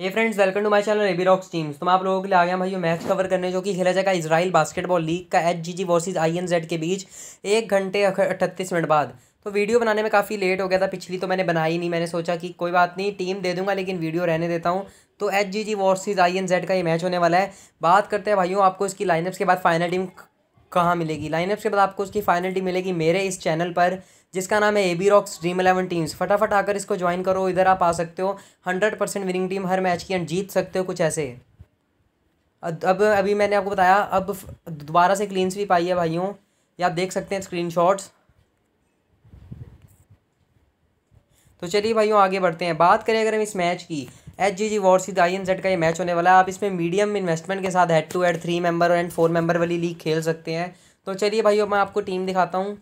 hey friends welcome to my channel AB rocks teams तो मैं आप लोगों के लिए आ गया भाई मैच कवर करने जो कि खेला जाएगा इसराइल बास्केटबॉल लीग का H G G versus I N Z के बीच एक घंटे अठतीस मिनट बाद तो वीडियो बनाने में काफ़ी लेट हो गया था पिछली तो मैंने बनाई नहीं मैंने सोचा कि कोई बात नहीं टीम दे दूंगा लेकिन वीडियो रहने देता हूँ तो H G G versus I N Z का ये मैच होने वाला है बात करते हैं भाइयों आपको इसकी लाइनअप्स के बाद फाइनल टीम कहाँ मिलेगी लाइनअप्स के बाद आपको उसकी फाइनल टीम मिलेगी मेरे इस चैनल पर जिसका नाम है A B rocks Dream Eleven teams फटाफट आकर इसको ज्वाइन करो इधर आप आ सकते हो हंड्रेड परसेंट विनिंग टीम हर मैच की एंड जीत सकते हो कुछ ऐसे अब अभी मैंने आपको बताया अब दोबारा से क्लीन स्वीप आई है भाइयों ये आप देख सकते हैं स्क्रीन शॉट्स तो चलिए भाइयों आगे बढ़ते हैं बात करें अगर हम इस मैच की H G G war I N Z का ये मैच होने वाला है आप इसमें मीडियम इन्वेस्टमेंट के साथ head to head three member and four member वाली लीग खेल सकते हैं तो चलिए भाइयों मैं आपको टीम दिखाता हूँ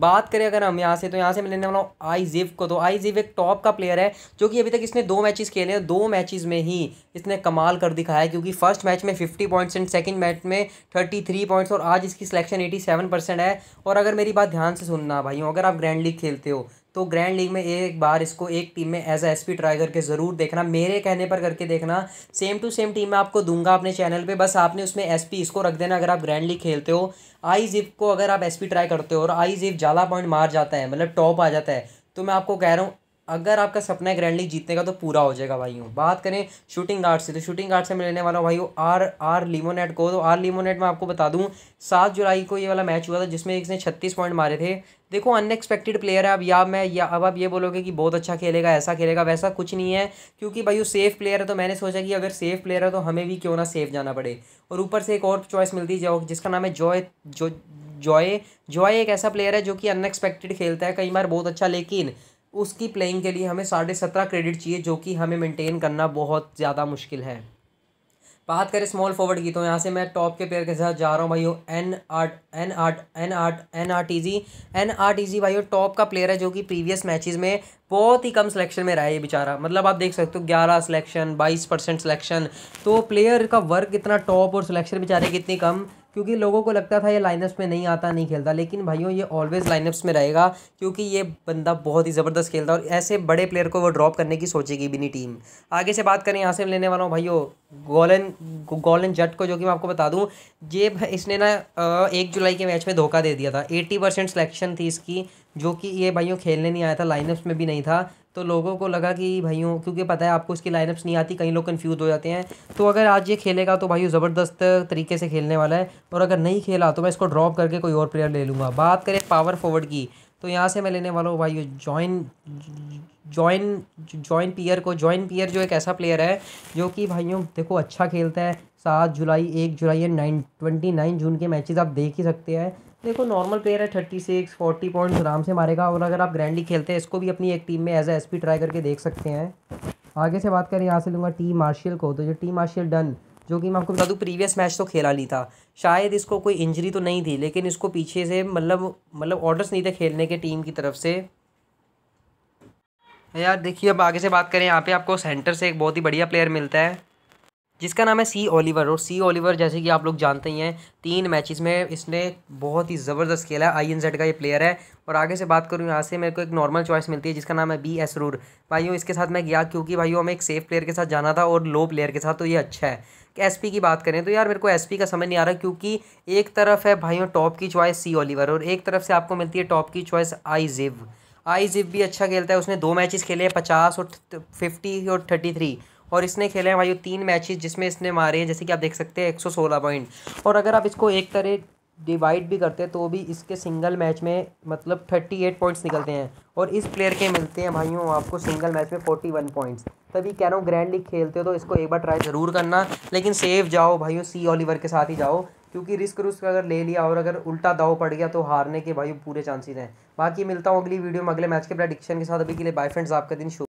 बात करें अगर हम यहाँ से तो यहाँ से मैं लेने वाला हूँ आई जिव को तो आई जिव एक टॉप का प्लेयर है जो कि अभी तक इसने दो मैचेस खेले हैं दो मैचेस में ही इसने कमाल कर दिखाया क्योंकि फर्स्ट मैच में fifty points and second match में थर्टी थ्री पॉइंट्स और आज इसकी सिलेक्शन एटी सेवन परसेंट है और अगर मेरी बात ध्यान से सुनना भाइयों अगर आप ग्रैंड लीग खेलते हो तो ग्रैंड लीग में एक बार इसको एक टीम में एज एस पी ट्राई करके ज़रूर देखना मेरे कहने पर करके देखना सेम टू सेम टीम मैं आपको दूंगा अपने चैनल पे बस आपने उसमें एस पी इसको रख देना अगर आप ग्रैंड लीग खेलते हो आई जिप को अगर आप एस पी ट्राई करते हो और आई जिप ज़्यादा पॉइंट मार जाता है मतलब टॉप आ जाता है तो मैं आपको कह रहा हूँ अगर आपका सपना है ग्रैंडली जीतने का तो पूरा हो जाएगा भाइयों बात करें शूटिंग गार्ड से तो शूटिंग गार्ड से मैं लेने वाला हूँ भाई आर आर लीमोनेट को तो आर लीमोनेट मैं आपको बता दूँ सात जुलाई को ये वाला मैच हुआ था जिसमें इसने छत्तीस पॉइंट मारे थे देखो अनएक्सपेक्टेड प्लेयर है अब या मैं या अब आप ये बोलोगे कि बहुत अच्छा खेलेगा ऐसा खेलेगा वैसा कुछ नहीं है क्योंकि भाई वो सेफ प्लेयर है तो मैंने सोचा कि अगर सेफ प्लेयर है तो हमें भी क्यों ना सेफ जाना पड़े और ऊपर से एक और चॉइस मिलती है जिसका नाम है जॉय जो जॉय जॉय एक ऐसा प्लेयर है जो कि अनएक्सपेक्टेड खेलता है कई बार बहुत अच्छा लेकिन उसकी प्लेइंग के लिए हमें साढ़े सत्रह क्रेडिट चाहिए जो कि हमें मेंटेन करना बहुत ज़्यादा मुश्किल है बात करें स्मॉल फॉरवर्ड की तो यहाँ से मैं टॉप के प्लेयर के साथ जा रहा हूँ भाई N art N art N art N R T G N R T G भाई टॉप का प्लेयर है जो कि प्रीवियस मैचेस में बहुत ही कम सिलेक्शन में रहा है ये बेचारा मतलब आप देख सकते हो ग्यारह सिलेक्शन बाईस परसेंट सिलेक्शन तो प्लेयर का वर्क इतना टॉप और सिलेक्शन बेचारे की इतनी कम क्योंकि लोगों को लगता था ये लाइनअप्स में नहीं आता नहीं खेलता लेकिन भाइयों ये ऑलवेज लाइनअप्स में रहेगा क्योंकि ये बंदा बहुत ही ज़बरदस्त खेलता है और ऐसे बड़े प्लेयर को वो ड्रॉप करने की सोचेगी भी नहीं टीम आगे से बात करें यहाँ से लेने वाला हूँ भाइयों गोलन गोलन जट को जो कि मैं आपको बता दूं ये इसने ना एक जुलाई के मैच में धोखा दे दिया था एट्टी परसेंट सिलेक्शन थी इसकी जो कि ये भाइयों खेलने नहीं आया था लाइनअप्स में भी नहीं था तो लोगों को लगा कि भाइयों क्योंकि पता है आपको इसकी लाइनअप्स नहीं आती कई लोग कन्फ्यूज हो जाते हैं तो अगर आज ये खेलेगा तो भाई ज़बरदस्त तरीके से खेलने वाला है और अगर नहीं खेला तो मैं इसको ड्रॉप करके कोई और प्लेयर ले लूँगा बात करें पावर फॉरवर्ड की तो यहाँ से मैं लेने वाला हूँ भाई जॉइन जॉइन जॉइन पियर को जॉइन पियर जो एक ऐसा प्लेयर है जो कि भाइयों देखो अच्छा खेलता है सात जुलाई एक जुलाई या नाइन ट्वेंटी नाइन जून के मैचेस आप देख ही सकते हैं देखो नॉर्मल प्लेयर है थर्टी सिक्स फोर्टी पॉइंट्स आराम से मारेगा और अगर आप ग्रैंडली खेलते हैं इसको भी अपनी एक टीम में एज ए एस ट्राई करके देख सकते हैं आगे से बात करें यहाँ से लूँगा टी मार्शियल को तो जो टी मार्शियल डन जो कि मैं आपको बता दूँ प्रीवियस मैच तो खेला नहीं था शायद इसको कोई इंजरी तो नहीं थी लेकिन इसको पीछे से मतलब मतलब ऑर्डर्स नहीं थे खेलने के टीम की तरफ से यार देखिए अब आगे से बात करें यहाँ पे आपको सेंटर से एक बहुत ही बढ़िया प्लेयर मिलता है जिसका नाम है सी ओलिवर और सी ओलिवर जैसे कि आप लोग जानते ही हैं तीन मैचेस में इसने बहुत ही ज़बरदस्त खेला है आई एन जेड का ये प्लेयर है और आगे से बात करूँ यहाँ से मेरे को एक नॉर्मल चॉइस मिलती है जिसका नाम है बी एसरूर भाइयों इसके साथ मैं गया क्योंकि भाइयों हमें एक सेफ प्लेयर के साथ जाना था और लो प्लेयर के साथ तो ये अच्छा है एस पी की बात करें तो यार मेरे को एस पी का समझ नहीं आ रहा क्योंकि एक तरफ है भाइयों टॉप की चॉइस सी ओलिवर और एक तरफ से आपको मिलती है टॉप की चॉइस आई जिव आईजिप भी अच्छा खेलता है उसने दो मैचेस खेले हैं पचास और फिफ्टी और थर्टी थ्री और इसने खेले हैं भाई तीन मैचेस जिसमें इसने मारे हैं जैसे कि आप देख सकते हैं एक सौ सोलह पॉइंट और अगर आप इसको एक तरह डिवाइड भी करते हैं तो भी इसके सिंगल मैच में मतलब थर्टी एट पॉइंट्स निकलते हैं और इस प्लेयर के मिलते हैं भाइयों आपको सिंगल मैच में फोर्टी वन पॉइंट्स तभी कह रहा हूँ ग्रैंड लीग खेलते हो तो इसको एक बार ट्राई ज़रूर करना लेकिन सेफ जाओ भाइयों सी ओलीवर के साथ ही जाओ क्योंकि रिस्क रुस्क अगर ले लिया और अगर उल्टा दाव पड़ गया तो हारने के भाई पूरे चांसेस हैं बाकी मिलता हूँ अगली वीडियो में अगले मैच के प्रडिक्शन के साथ अभी के लिए बाय फ्रेंड्स आपका दिन शो